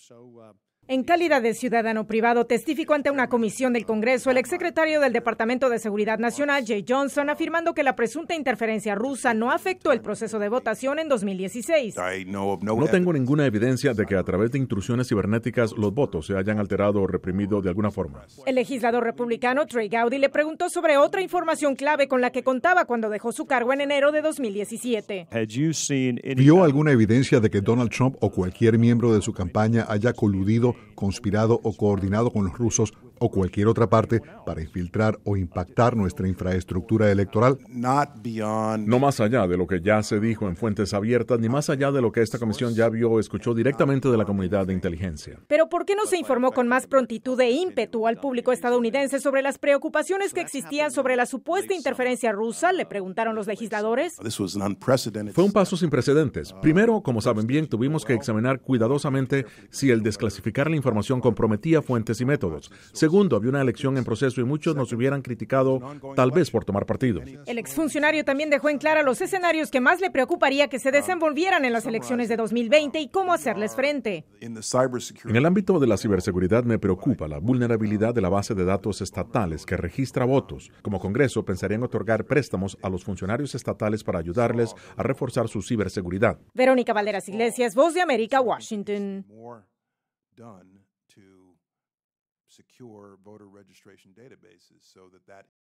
So uh, En calidad de ciudadano privado, testificó ante una comisión del Congreso el exsecretario del Departamento de Seguridad Nacional, Jay Johnson, afirmando que la presunta interferencia rusa no afectó el proceso de votación en 2016. No tengo ninguna evidencia de que a través de intrusiones cibernéticas los votos se hayan alterado o reprimido de alguna forma. El legislador republicano Trey Gowdy le preguntó sobre otra información clave con la que contaba cuando dejó su cargo en enero de 2017. ¿Vio alguna evidencia de que Donald Trump o cualquier miembro de su campaña haya coludido conspirado o coordinado con los rusos o cualquier otra parte para infiltrar o impactar nuestra infraestructura electoral? No más allá de lo que ya se dijo en fuentes abiertas, ni más allá de lo que esta comisión ya vio o escuchó directamente de la comunidad de inteligencia. Pero ¿por qué no se informó con más prontitud e ímpetu al público estadounidense sobre las preocupaciones que existían sobre la supuesta interferencia rusa? Le preguntaron los legisladores. Fue un paso sin precedentes. Primero, como saben bien, tuvimos que examinar cuidadosamente si el desclasificar la información comprometía fuentes y métodos. Segundo, había una elección en proceso y muchos nos hubieran criticado tal vez por tomar partido. El exfuncionario también dejó en clara los escenarios que más le preocuparía que se desenvolvieran en las elecciones de 2020 y cómo hacerles frente. En el ámbito de la ciberseguridad me preocupa la vulnerabilidad de la base de datos estatales que registra votos. Como Congreso pensarían otorgar préstamos a los funcionarios estatales para ayudarles a reforzar su ciberseguridad. Verónica Valderas Iglesias, Voz de América, Washington. secure voter registration databases so that that